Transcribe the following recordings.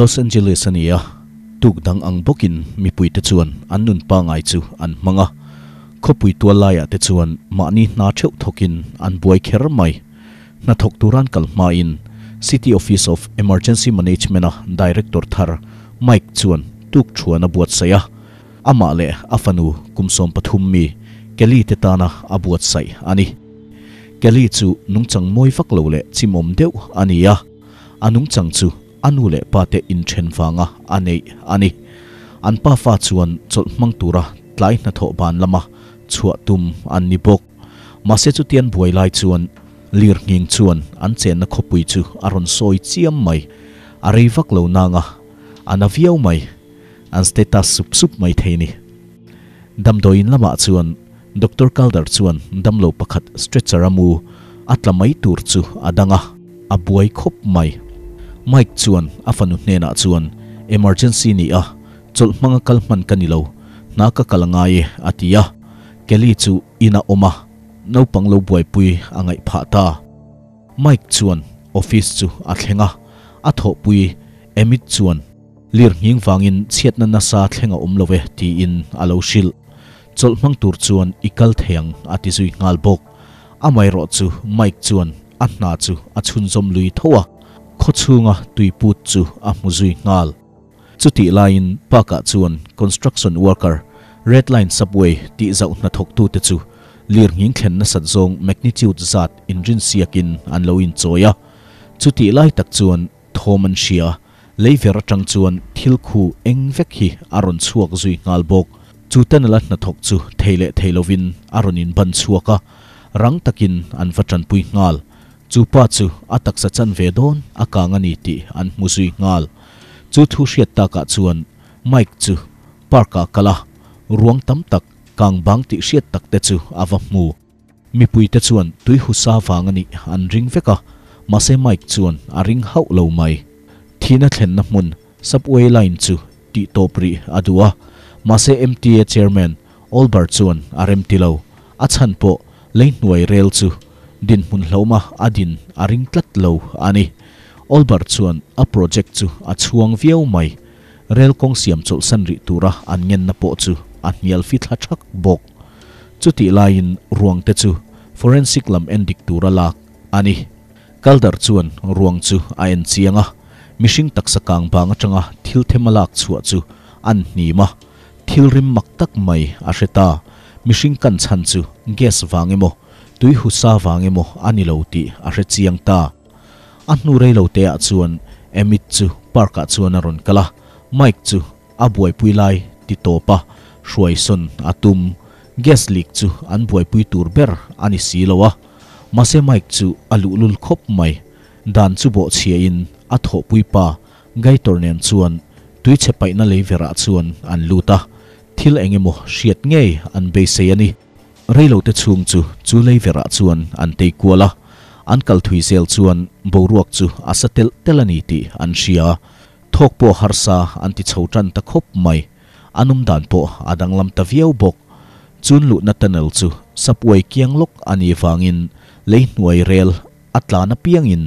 Los Angeles ania tuk dang ang bokin mi pui te chuan an nun pa ngai chu an manga kho pui tua laia te chuan ma ni na theu thokin an buai kher mai na thok turan kal ma in City Office of Emergency Management a director thar Mike chuan tuk chuan a buat saya ama le afanu kumsom pathum mi keli te tana a buat sai ani keli chu nungchang moi vak lo le chimom deuh ania anung chang chu anu le pa te in then fanga anei ani an pa fa chuan chol mang tura tlai na tho ban lama chua tum an ni bok ma se chu tian buai lai chuan lir nging chuan an chen na khopui chu aron soi chiam mai a rei vak lo na nga an aviau mai an status sup sup mai theini dam doin lama chuan Doctor Calder chuan damlo pakhat stretcher amu atlamai tur chu adanga abuai khop mai mike chuan afanu hne na chuan emergency ni a chol manga kalman kanilo na ka kalangai atia keli chu ina oma no panglo buai pui angai pha ta mike chuan office chu a thlenga a tho pui emit chuan lir hing wangin chiatna na sa thlenga ve ti in alo shil chol mang tur chuan ikal theng ati zui ngal bok amai ro chu mike chuan na chu achhun zom lui thowa ขชุงะตุยปุตซูอามุจุยงาลจุดที่ไลน์ปากกาจวน construction worker red line subway ติดเสาหน้าทกตูติดจูเลียงหิงเข็นนสัตซง magnitude ศาสตร์อินจินเซียกินอันโลอินโซยะจุดที่ไลายตักจวนโทมันเชียเลยเวอร์จังจวนทิลคูเอ็งเวกฮีอารุณชวกจุยงาลบกจุดนั่นละหน้าทกจูเทเลเทโลวินอารุณินบันชวกะรังตักินอันฟัดจันปุยงาล chu pa chu atak sa chan ve don aka ngani ti an muzui ngal chu thu hriat ta ka chuan mike chu parka kala ruang tam tak kang bang ti tắc tak te chu awa mu mi pui te chuan tui hu sa wangani an ring veka mase mike chuan a ring hau lâu mai thina thlen na mun subway line chu ti topri mà xe mta chairman albert chuan rm tilo achan po leinuai rail chu din hmun hloma adin a ring tlat lo ani olbar chuan a project chu a chuang viau mai rel kong siam chol san ri tura an ngen na po chu a hnial fi thla thak bok chuti lain ruang te chu forensic lam endik tura lak ani kaldar chuan ruang chu a en chianga mishing taksakang banga changa thil themalak chua chu an hni ma thil rim mak tak mai a hreta mishing kan chan chu gas wangemo tui hu sa wange mo ani lo ti a re chiang ta an nu rei lo te a chuan emit chu park chuan a ron kala mike chu a buai pui lai ti topa hruai son atum gas leak chu an buai pui tur ber ani si lo mase mike chu alu khop mai dan chu bo chhia in a tho pui pa gai tornen chuan tui chepai na lei vera chuan an luta thil engemaw siat ngei an be se ani reilote chung chu chu leivera chuan an tei kuala an kal thui zel chuan boruak chu asatel telani tì an ria thok po harsa an tì ti chhotan ta khop mai anum dan po adanglam ta viau bok chun lu na tunnel chu sapwai kiang lok ani wangin le nuai rel atlana piangin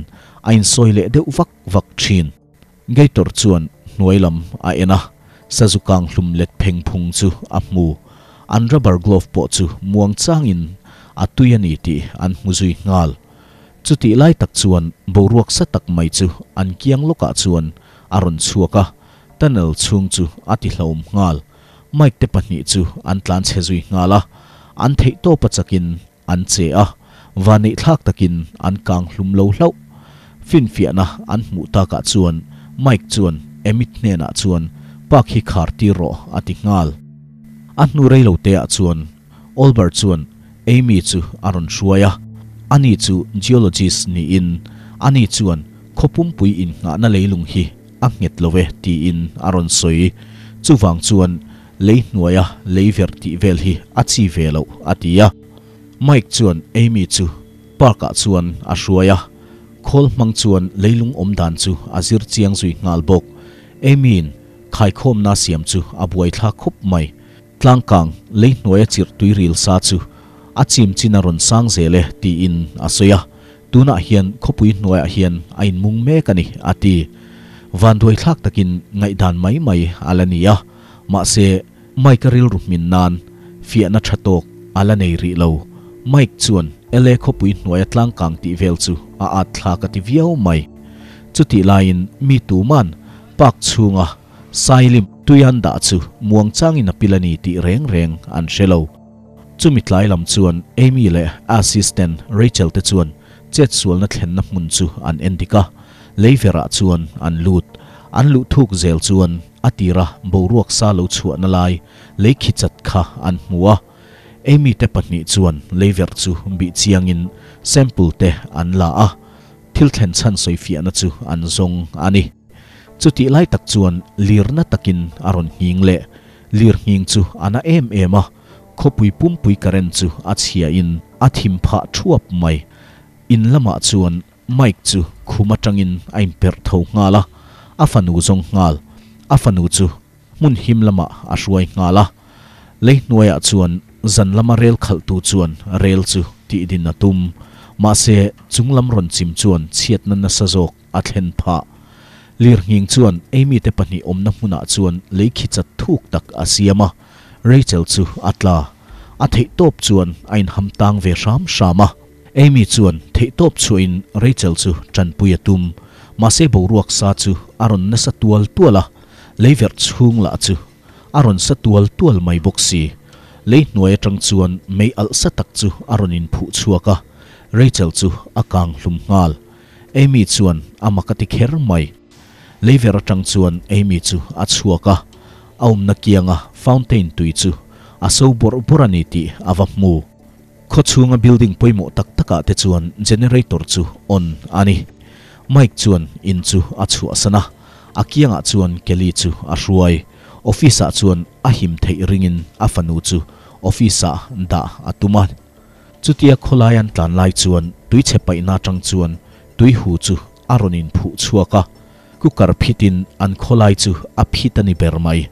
ain soile deuh vak vak thin geitor chuan nuailam a ena sazukang hlum let pheng phung chu a mu an rubber glove po chu muang changin atuyani ti an muzui ngal chuti lai tak chuan boruak sa tak mai chu an kiang loka chuan aron chuaka tunnel chung chu ati hlom ngal mike te pahni chu an tlan chezui ngala an thei to pachakin an che a vani thlak takin an kang hlum lo hlo fin fiana an mu ta ka chuan mike chuan emit ne na chuan pak hi khar ti ro ati ngal an nu rei lo te a chuan Albert chuan Amy chu aron hruaya ani chu geologist ni in ani chuan khopum pui in nga na leilung hi a nget ti in aron soi chuwang chuan lei nuaya lei ver ti vel hi a velo atia mike chuan Amy chu parka chuan a hruaya khol mang chuan leilung om chu azir chiang zui ngal bok emin khai khom na siam chu abuai thla khup mai ลังกังเลยหน่วยจิตตุยริลซาจูอาจิมจินารุนสังเซเลตีอินอาศัยตุน่าเฮียนขบุยหน่วยเฮียนอินมุงเมกันิอาทีวันด้วยทักตะกินไงดานไม่ไม่อะไรนี่ยะมาเซไม่กริลรุมินนานเฟียนัโตกอะไรในริเลวไม่ชวนเอเลขบุยหน่วยตลังกังตีเวลจูอาอัตลากติวิเอาไม่จุดที่ไลน์มีตูมันปักชูงะไซลิมตุยันดาซูมวงจางอินาพิลานีที่เร่งเร่งอันเชลวจุมิตไลลมชวนเอมิเลอสซิสเตนเรเชลเตชวนเจ็ดส่วนนัดเห็นนับมุนซูอันเอนดิกาเลฟอระชวนอันลูดอันลูทุกเซลชวนอติระบูรุกซาลูชวนนลายเลขิจัดคาอันมัวเอมิเตปนิชวนเลฟอระชูบิจียงอินแซมเปิลเตอันลาอาทิลเทนซันสอยฟิอันชูอันซงอันนี้จุดที่ไล่ตักชวนลีร์นัตักินอรอนหิงเละลีร์หิงจูอนาเอมเอมะขบุยปุ่มปุยการันจูอาเชียอินอาทิมพะชัวบไม่อินละมาชวนไม่จูคุมาจังอินออมเปิดเท้งาละอาฟานูจงงาลอาฟานูจูมุนหิมละมาอาช่วยงาละเลยนวยชวนจันละมาเรลขัลตูจวนเรลจูที่ดินนัตุมมาเสจุงลำรอนซิมชวนเชียดนันนัสโจกอาเทนพะ lir hing chuan emi te pahnih awmna hmunah chuan leikhhi chat thuk tak a siama rachel chu atla a theih tawp chuan a in hamtang ve hram hrama emi chuan theih tawp chuin rachel chu tranpui atum mase boruak sa chu aron na sa tual tuala leiver chhung la chu aron sa tual tual mai boksi lei hnuai atang chuan mei al sa tak chu aron in phu chuaka rachel chu akang hlum ngal emi chuan amakati kher mai leiver atangchuan emi chu a chhuaka aumna kianga fountain tui chu a sobor burani ti awa hmu khochunga building poimo tak taka te chuan generator chu on ani mike chuan in chu a chu asana akianga chuan keli chu a hruai office chuan a him thei ringin a fanu chu office da atuma chutia kholayan tlan lai chuan tui chepai na tang chuan tui hu chu aronin phu chuaka kukar phitin an kholai chu a phitani ber mai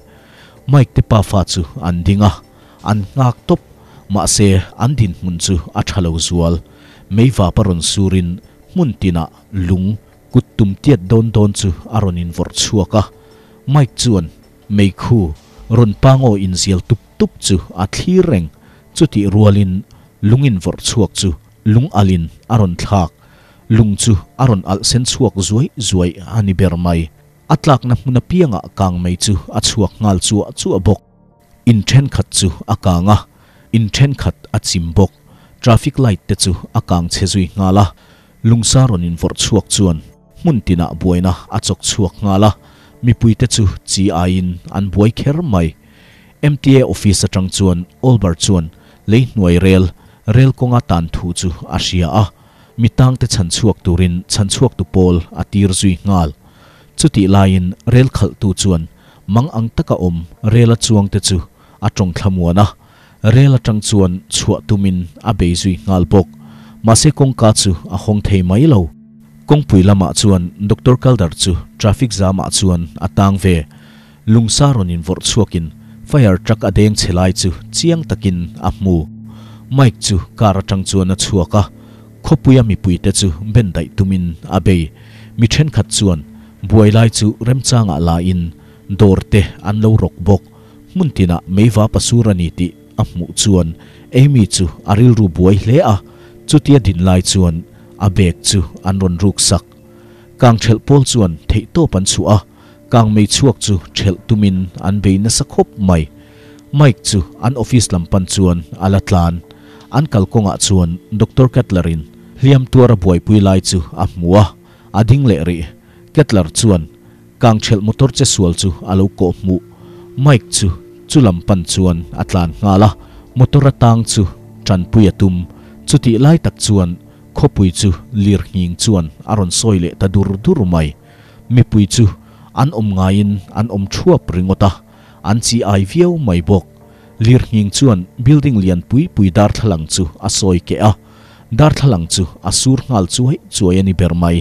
mike te pa fa chu an dinga an ngak top ma se an din mun chu a thalo zual meiwa paron surin mun tina lung kutum tiet don don chu aronin vor chuaka mike chuan mei khu ron pango in zial tup tup chu a thlir reng chuti rualin lungin vor chuak chu lung alin aron thak lung chu aron al sen chuak zui zuai ani ber mai atlak na hmuna pianga kang mai chu a chuak ngal chu a chu a bok in then khat chu akanga in then khat a chim bok traffic light te chu akang chezui ngala lungsa ron in vor chuak chuan mun tina buaina achok chuak ngala mipui te chu chi ain an buai kher mai MTA office atang chuan olbar chuan le hnuai rel rel konga tan thu chu asia a mitang te chan chuak turin chan chuak tu pol atir zui ngal chuti lain rel khal tu chuan mang ang taka om rela chuang te chu atong thlamuana rela tang chuan chhuah tumin a be zui ngal bok mase kong ka chu a hong thei mai lo kong pui lama chuan doctor kaldar chu traffic jam a chuan atang ve lungsa ron in vor chuakin fire truck adeng chelai chu chiang takin a mu mike chu kar atang chuan a chuaka ขบอปุยมีปุยเตจูเบนได้ตุมินอาเบยมิเช่นขัดส่วนบวยไลจูเริ่มจ้างอาลาอินดอร์เตอันเลวรกบกมุนตินะไม่ว่าปัสุรานิติอัมุส่วนเอมีจูอาริลรูบวยเลอะจุดเยดินไลส่วนอาเบกจูอันรนรุกสักกางเชลโพลส่วนเทโตปันสัวกางไม่ชวกจูเชลตุมินอันเบยนสักคบไม่ไม่จูอันออฟฟิศลำปันส่วนอาลาตลาน an kalkonga chuan Dr. Cutlerin liam tuara buai pui lai chu a mua a ding le ri Cutler chuan kang chel motor che sual chu alo ko mu Mike chu chulam pan chuan atlan ngala motor tang chu tran pui atum chuti lai tak chuan khopui chu lir hing chuan aron soi le ta dur dur mai mi pui chu an om ngain an om thuap ringota an si ai viau mai bok lir hing chuan building lian pui pui dar thalang chu a sawi ke a dar thalang chu a sur ngal chu hei chuai ani ber mai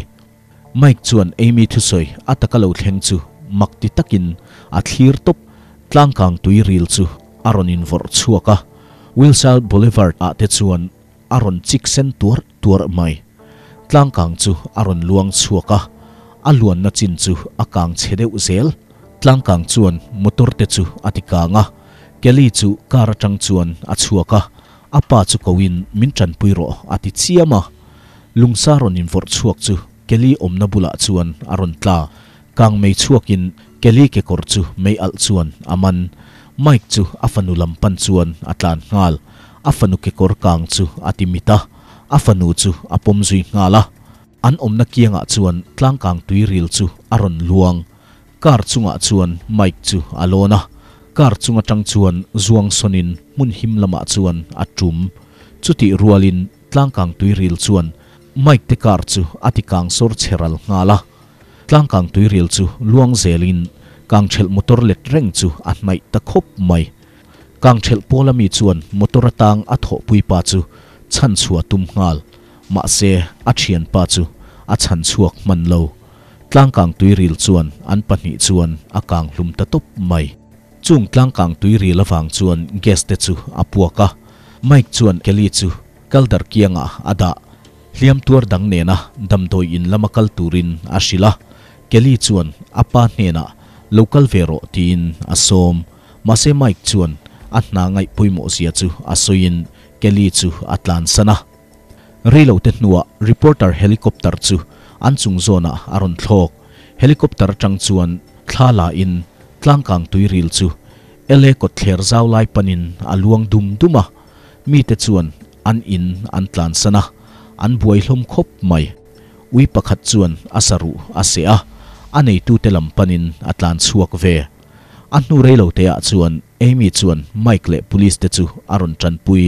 mike chuan emi thu soi atakalo thleng chu makti takin a thlir top tlangkang tui ril chu aronin vor chuaka wilsal boulevard a te chuan aron chik sen tur tur mai tlangkang chu aron luang chuaka aluan na chin chu akang chhedeu zel tlangkang chuan motor te chu atikanga keli chu kar tang chuan a chuaka apa chu kawin min tran puiro ati chiama lungsa ron in vor chuak chu keli omna bula chuan aron tla kang mei chuakin keli ke kor chu mei al chuan aman mike chu afanu lampan chuan atlan ngal afanu ke kor kang chu ati mita afanu chu apom zui ngala an omna kianga ah chuan tlang kang tuiril chu aron luang kar chunga chuan mike chu alona kar chunga tang chuan zuang sonin mun him lama chuan atum chuti rualin tlangkang tui ril chuan mike te kar chu atikang sor cheral ngala tlangkang tui ril chu luang zelin kang chel motor let reng chu a mai ta khop mai kang chel polami chuan motor atang a tho pui pa chu chan chua tum ngal ma se a thian pa chu a chan chuak man lo tlang kang tui ril chuan an pahnih chuan a kang hlum ta top mai chung tlang kang tui ri lawang chuan guest chu apuaka mike chuan keli chu kaldar nga ada liam tuar dang nena na damdoi in lamakal turin ashila keli chuan apa nena local vero tin asom mase mike chuan atna ngai puimo sia chu asoin keli chu atlan sana rilo te reporter helicopter chu anchung zona aron thlok helicopter chang chuan thla la in tlang kang tui ril chu ele ko thler zau lai panin aluang dum duma mi te chuan an in an tlan sana an buai hlom khop mai ui pakhat chuan asaru asea anei tu te lam panin atlan chuak ve an nu reilo te a chuan emi chuan mike le police te chu aron tran pui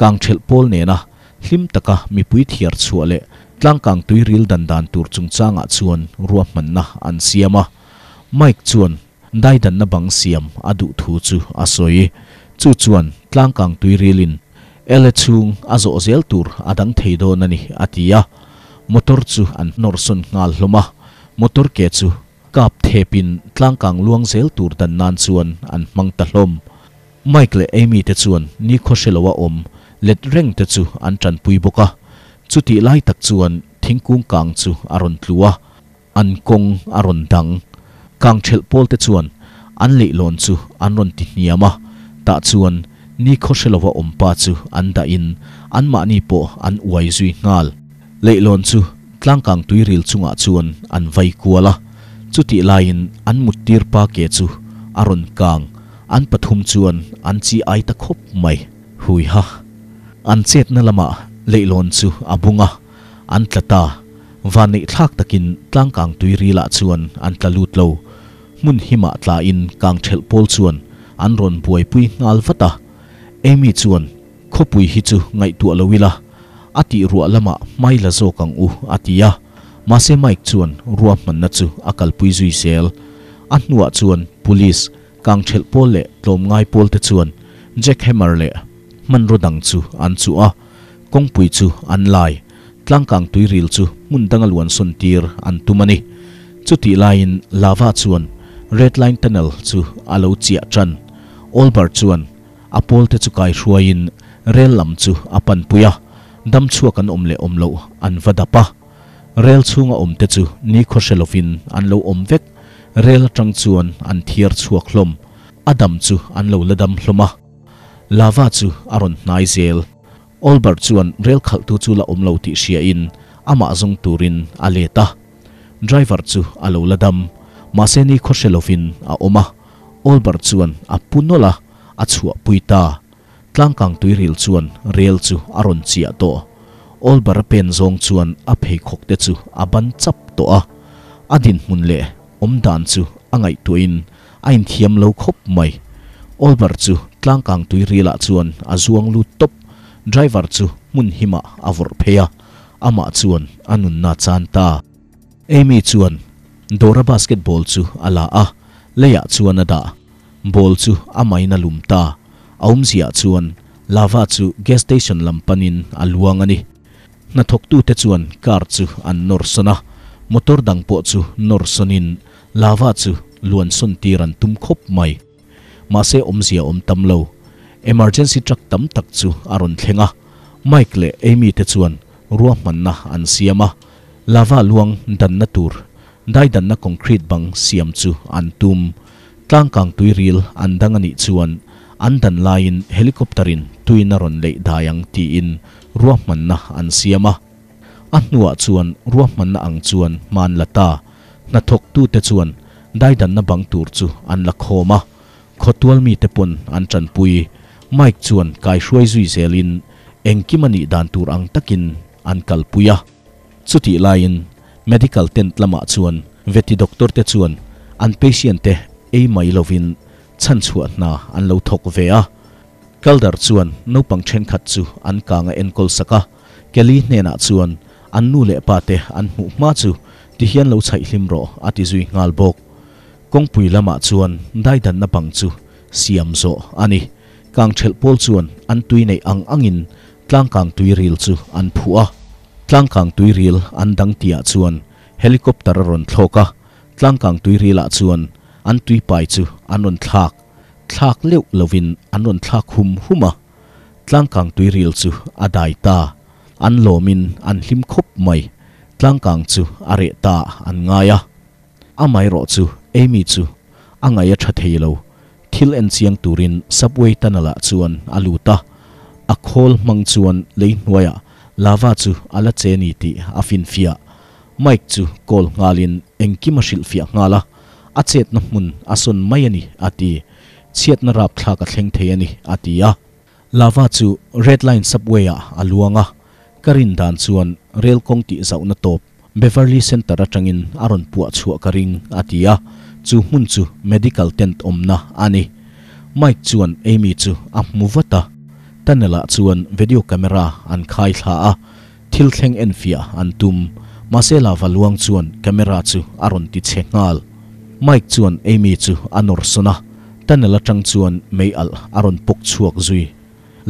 kang thel pol ne na hlim taka mi pui thiar chu tlang kang tui ril dan dan tur chung changa chuan ruam man na an siama mike chuan ได้ดันนบังเสียมอดุทูจูอาศัยจูจวนตล้งกังตุยริลินเอเลชุงอาโซเซลตูร์อดังเทโดนันอาทิยามอตอร์จูอันนอร์สุนงาลลมะมอตอร์เกจูกับเทปินตล้งกังลวงเซลตูร์ดันนันจวนอันมังตะลมไมเคิลเอมีเตจวนนิโคเชลวาอมเลดเร่งเตจูอันจันปุยบกะจุติไล่ตักชวนทิ้งกุ้งกังจูอารอนตัวอันกงอารอนดัง kang thel pol te chuan an le lon chu an ron ti hniama ta chuan ni khoshelova ompa chu an da in an ma ni po an uai zui ngal le lon chu tlang kang tui ril chunga chuan an vai kuala chu ti lain an mutir pa ke chu aron kang an pathum chuan an chi ai ta khop mai hui ha an chet na lama ah, leilon chu abunga an tlata vani ta takin tlang kang tui ri la ah chuan an tlalut lâu mun hima tla in kang Chel pol chuan an ron buai pui ngal vata emi chuan khopui hi chu ngai tu lowila ati ruwa lama mai la zo kang u atia mase mike chuan ruwa man na chu akal pui zui sel anua chuan police kang Chel pol le tlom ngai pol te chuan jack hammer le man dang chu an chu a kong pui chu an lai tlang kang tui ril chu mun dangal wan son tir an tumani chuti lain lava chuan red line tunnel zu alo chia chan olbar chuan apol te chu kai hruain rel lam chu apan puya dam chuak an omle omlo an vadapa rel chunga omte chu ni khoshelofin anlo omvek rel atang chuan an thiar chuak hlom adam chu anlo ladam hloma lava chu aron hnai zel olbar chuan rel khaltu chu la omlo ti hria in ama zung turin aleta driver chu alo ladam maseni khorselovin a oma olbar chuan a punola a chhuah puita tlangkang tuiril chuan rel chu a ron chia to olbar pen zong chuan a phei khokte chu a ban chap to a adin hmun le omdan chu angai tuin ain thiam lo khop mai olbar chu tlangkang tuirila chuan a zuang lu top driver chu mun hima avor pheya ama chuan anun na chan ta emi chuan dora basketball chu ala a leya chuan ada ball chu amaina lumta aumzia chuan lava chu gas station lampanin aluang ani na thok tu te chuan car chu an norsona motor dang po chu norsonin lava chu luan son tiran tum khop mai ma se omzia om tamlo emergency truck tam tak chu aron thlenga mike le emi te chuan ruwa manna an siama lava luang dan natur. ได้ดันนักคอนกรีตบังเสียมจูอันตุมตั้งกางตุยริลอันดังอันอิจวนอันดันไลน์เฮลิคอปเตอร์ินตุยนารอนเล่ด้ยังทีอินรัวมันนะอันเสียมะอันนัวชวนรัวมันนะอังชวนมานละตานัทกตูเตชวนได้ดันนับบังตูร์จูอันละโคมะขดตัวมีเตปนอันจันปุยไมค์จวนกายช่วยจุยเซลินเองกิมันอีดันตูรังตะกินอันกัลปุยะสุดติไลน์ medical tent lama chuan veti doctor te chuan an patient te ei mai lovin chan chhuat na an lo thok ve a kaldar chuan no pang then khat chu an kanga en kol saka keli ne na chuan an nu le pa te an mu ma chu ti hian lo chai hlim ro ati zui ngal bok kongpui lama chuan dai dan na pang chu siam zo ani kang thel pol chuan an tui nei ang angin tlang kang tui ril chu an phua tlang kang tui ril an dang tia chuan helicopter ron thloka tlang kang tui rila chuan an tui pai chu an on thlak thlak leuh lovin an on thlak hum huma tlang kang tui ril chu adai ta an lomin an hlim khop mai tlang kang chu are ta an ngaya amai ro chu emi chu angaya tha theilo thil en chiang turin subway tanala chuan aluta a khol mang chuan leinuaya lava chu ala che ni ti afin fia mike chu kol ngalin engki ma shil fia ngala a chet na mun asun mayani ati chet na rap thla ka thleng the ani atia lava chu red line subway a aluanga karin dan chuan rail kong ti zau na top beverly center atangin aron puwa chuwa karing atia chu mun chu medical tent omna ani mike chuan amy chu a muwata tanela chuan video camera an khai thla a thil thleng en fia an tum masela valuang chuan camera chu aron ti chengal mike chuan emi chu anor sona tanela tang chuan mei al aron pok chuak zui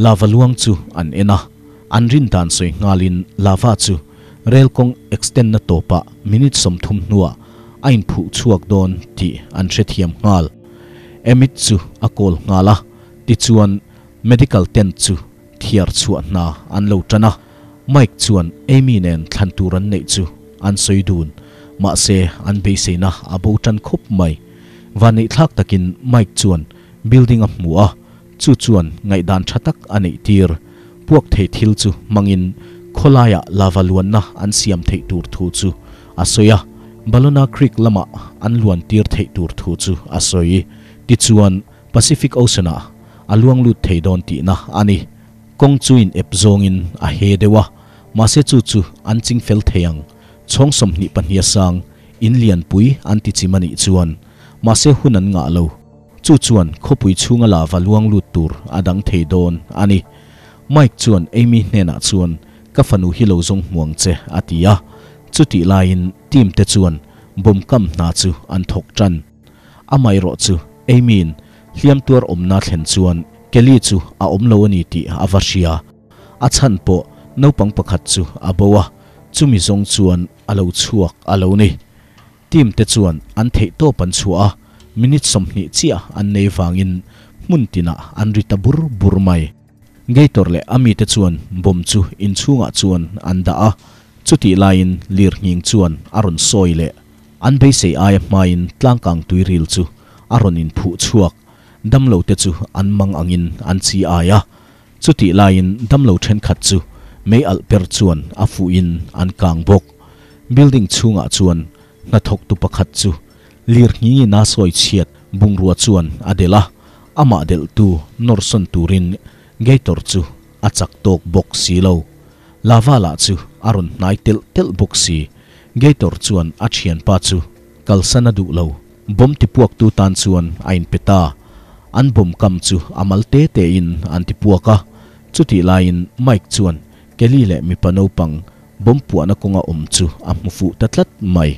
lava luang chu an ena an rin dan soi ngalin lava chu rel kong extend na topa minute som thum nuwa ain phu chuak don ti an thre thiam ngal emit chu akol ngala ti chuan medical tent chu thiar chu na an lo tana mike chuan emi nen than turan nei chu an soi soidun ma se an be se na abo tan khop mai vanei thak takin mike chuan building a mu a chu chuan ngai dan thatak anei tir puak thei thil chu mangin kholaya lava luan na an siam thei tur thu chu asoya balona creek lama an luan tir thei tur thu chu asoi ti chuan pacific ocean a aluang lut don ti na ani kong chuin ep zongin a he dewa ma se chu chu an ching fel theyang chong som ni pan hia sang in lian pui an ti chi mani chuan ma se hun an nga lo chu chuan khopui chunga la valuang lut tur adang theidon ani mike chuan emi hnena chuan ka fanu hi lo zong muang che atia chuti lain team te chuan bom kam na chu an thok tran amai ro chu amin เลียมตัวอมนัดเห็นส่วนเกลี่จูอาอมลวนิติอาวัชยาอัันปะนปังประคัตจูอาบัวจูมิทรงส่วนอาลูชัวอาลูนีทีมเตจวนอันเทโตปันชัวมินิสมนิจิอาอันเนยฟังอินมุนตินาอันริตาบุรบุรไม่ไงตัวเลอมีเตจวนบอมจูอินชูงะจวนอันดาจุติลายน์ลีร์หิงจวนอรุณโซยเลอันเบสียอายมาอินตั้งกังตุยริลจูอรุณินผู้ชัว dam lo te chu an mang angin an chi aya chuti lain dam lo then khat chu me al per chuan a fu in an kang bok building chunga chuan na thok tu pakhat chu lir ni na soi chiat bungrua chuan adela ama del tu norson turin gator chu achak tok bok si lo lava la chu arun nai tel tel bok si gator chuan achian pa chu kalsana du lo bom ti puak tu tan chuan ain peta an bum kam chu amal te te in an ti puaka chuti lain mike chuan keli le mi pano pang bom puana konga om um chu a mufu tatlat mai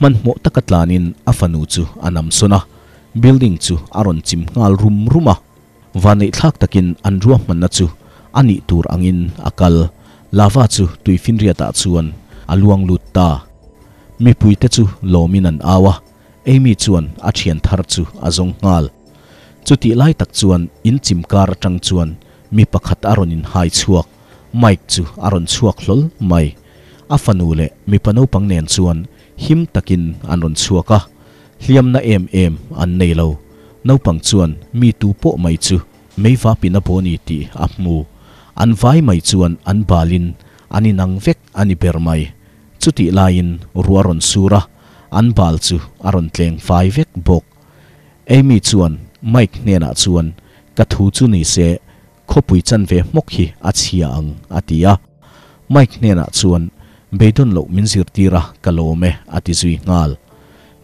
man mo takatlanin afanu chu anam suna. building chu aron chim ngal rum ruma vani thak takin an ruam man na chu ani tur angin akal lava chu tui tuifin ta chuan aluang lut ta mi puite chu lomin an awa Amy chuan a thian thar chu azong ngal chu ti lai tak chuan in chim kar tang chuan mi pakhat aron in hai chuak mike chu aron chuak hlol mai a fanu le mi pano pangnen chuan him takin anon chuaka hliam na em em an nei lo no pang chuan mi tu po mai chu mei va pina boni ti a mu an vai mai chuan an balin ani nang vek ani ber mai chuti lain ruaron sura an bal chu aron tleng vai vek bok emi chuan mike ne na chuan ka thu này sẽ se khopui chan về mok hi achia ang atia mike ne na chuan beidon lo min zir tira kalome ati zui ngal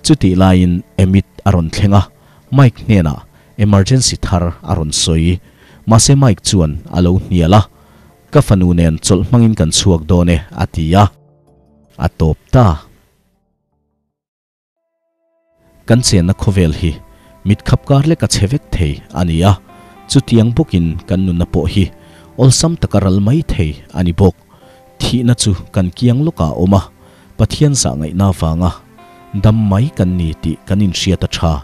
chuti in emit aron thlenga mike ne na emergency thar aron soi sẽ mike chuan alo niala ka fanu nen chol mangin kan chuak do ne atia atop ta kan chen na khovel hi มิดขับการเล็กเชฟเทอันนี้อ่ะจุดยังบุกินกันนุนนปอฮีอลซัมตะการลไม่เทอันนี้บกที่นั่จูกันกี่ยังลูกอาอมาปะเทียนสังไอ้นาฟังอ่ะดำไม่กันนี่ติกันนินเชียตชา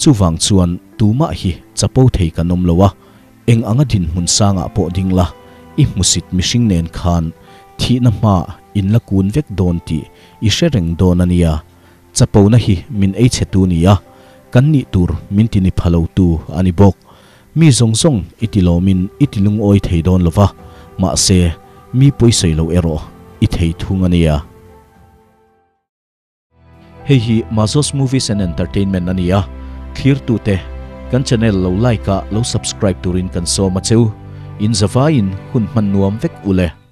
จู่ฟังชวนตูมาฮีจะพูดเทกันนมลวะเอ็งอ่างดินมุนสังอ่ะปอดิ้งละอิมุสิตมิชิงเนนคานที่นั่มาอินละกูนเวกโดนติอิเชเริงโดนันยาจะพูดนะฮีมินเอชตูนียะ kan ni tur min tini phalo tu ani bok mi zong zong itilo min itilung oi thei don lova ma se mi poisei lo ero i thei thung ania hei hi mazos movies and entertainment ania clear tu te kan channel lo like ka lo subscribe turin kan so ma cheu in zawain hun man nuam vek ule